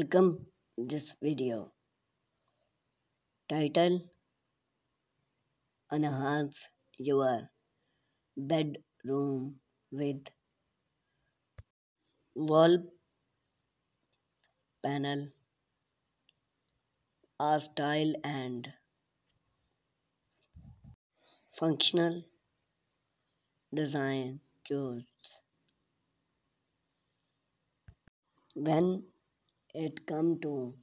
Welcome this video. Title Enhance your bedroom with wall panel are style and functional design choose when it come to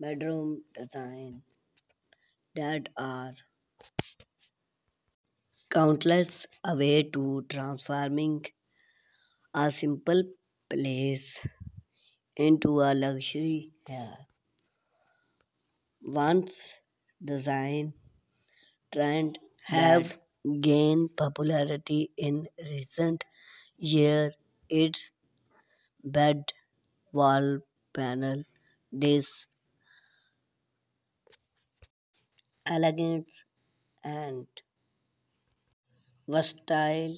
bedroom design that are countless a way to transforming a simple place into a luxury here. Once design trend have that gained popularity in recent year, its bed wall panel this elegant and versatile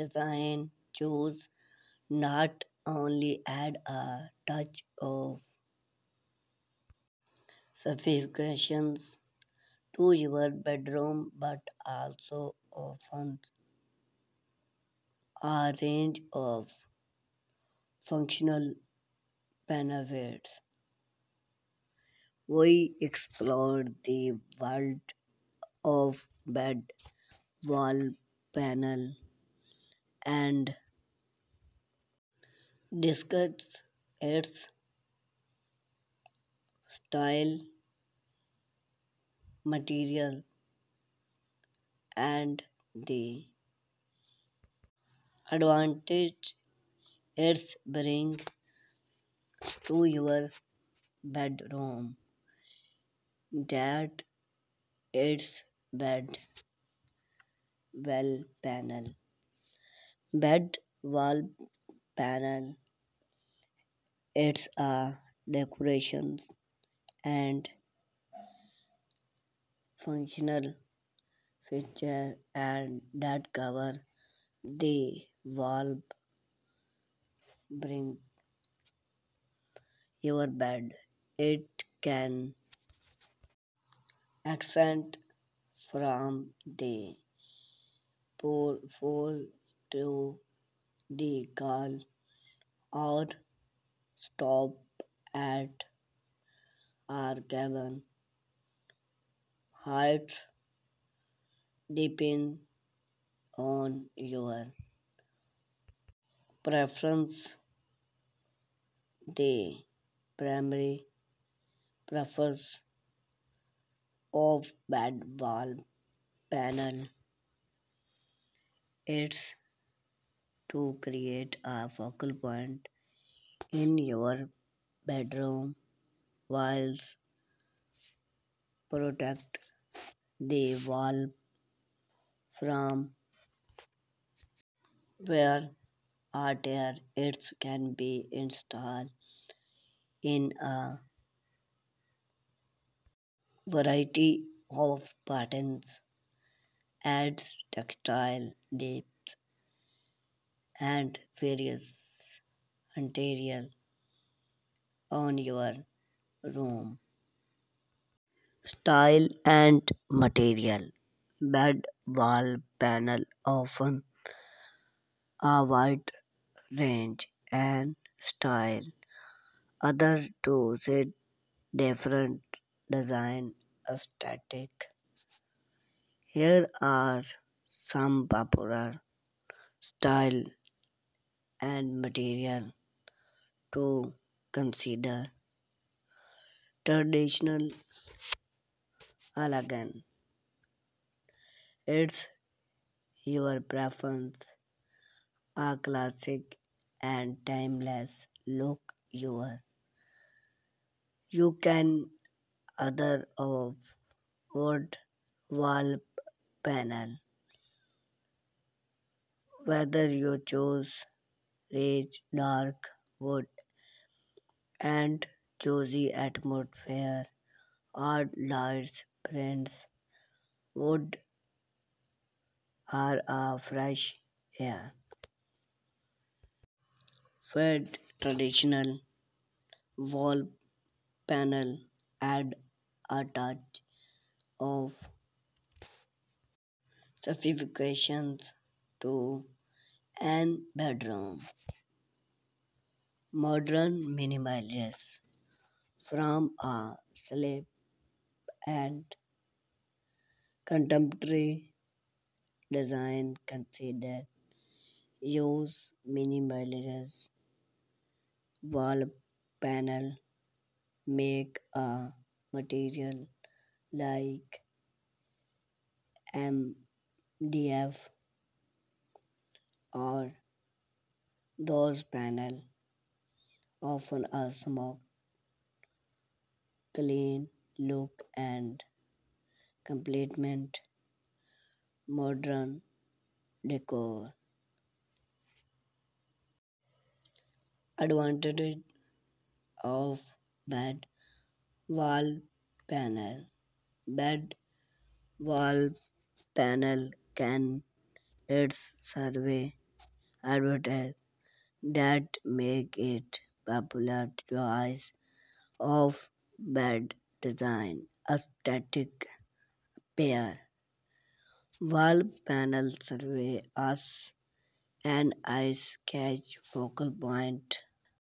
design choose not only add a touch of sophistications to your bedroom but also often a range of functional benefits. We explored the world of bed, wall panel, and discussed its style, material, and the advantage it brings to your bedroom. That its bed well panel. Bed wall panel. It's a decorations and functional feature and that cover the wall bring your bed. It can accent from the fall to the call or stop at our cabin. Heights depend on your preference. day primary prefers of bed wall panel it's to create a focal point in your bedroom walls protect the wall from where or tear it can be installed in a variety of patterns, adds tactile depth and various interior on your room. Style and material. Bed wall panel often a wide range and style other two with different design aesthetic. Here are some popular style and material to consider. Traditional Alagan. It's your preference, a classic and timeless look your you can other of wood wall panel. Whether you choose rich dark wood and cozy atmosphere or large prints, wood are a fresh air. Fed traditional wall panel add a touch of sophistication to an bedroom. Modern minimalist from a slip and contemporary design considered use minimalist wall panel make a material like MDF or those panel often a smoked clean look and complement modern decor. Advantage of bed wall panel bed wall panel can its survey advertise that make it popular choice of bed design aesthetic pair wall panel survey as an eye sketch focal point